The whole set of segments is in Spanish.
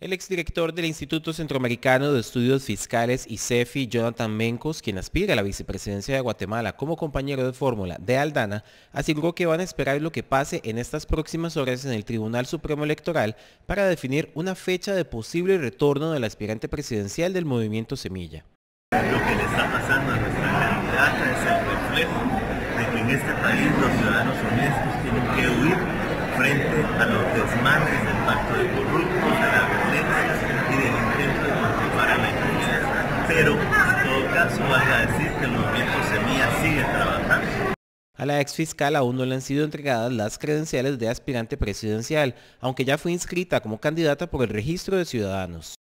El exdirector del Instituto Centroamericano de Estudios Fiscales y CEFI, Jonathan Mencos, quien aspira a la vicepresidencia de Guatemala como compañero de fórmula de Aldana, aseguró que van a esperar lo que pase en estas próximas horas en el Tribunal Supremo Electoral para definir una fecha de posible retorno del aspirante presidencial del movimiento Semilla. Lo que le está pasando a nuestra candidata es el reflejo de que en este país los ciudadanos honestos tienen que huir frente a los desmanes del pacto de A la exfiscal aún no le han sido entregadas las credenciales de aspirante presidencial, aunque ya fue inscrita como candidata por el registro de ciudadanos.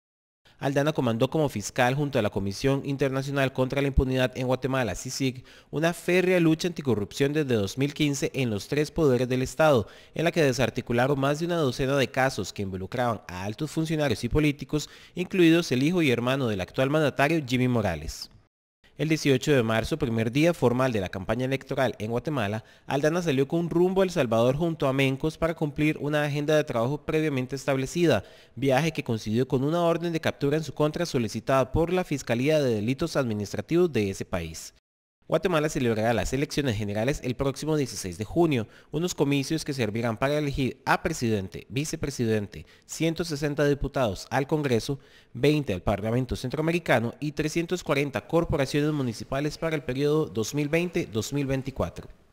Aldana comandó como fiscal junto a la Comisión Internacional contra la Impunidad en Guatemala, CICIG, una férrea lucha anticorrupción desde 2015 en los tres poderes del Estado, en la que desarticularon más de una docena de casos que involucraban a altos funcionarios y políticos, incluidos el hijo y hermano del actual mandatario Jimmy Morales. El 18 de marzo, primer día formal de la campaña electoral en Guatemala, Aldana salió con rumbo a El Salvador junto a Mencos para cumplir una agenda de trabajo previamente establecida, viaje que coincidió con una orden de captura en su contra solicitada por la Fiscalía de Delitos Administrativos de ese país. Guatemala celebrará las elecciones generales el próximo 16 de junio, unos comicios que servirán para elegir a presidente, vicepresidente, 160 diputados al Congreso, 20 al Parlamento Centroamericano y 340 corporaciones municipales para el periodo 2020-2024.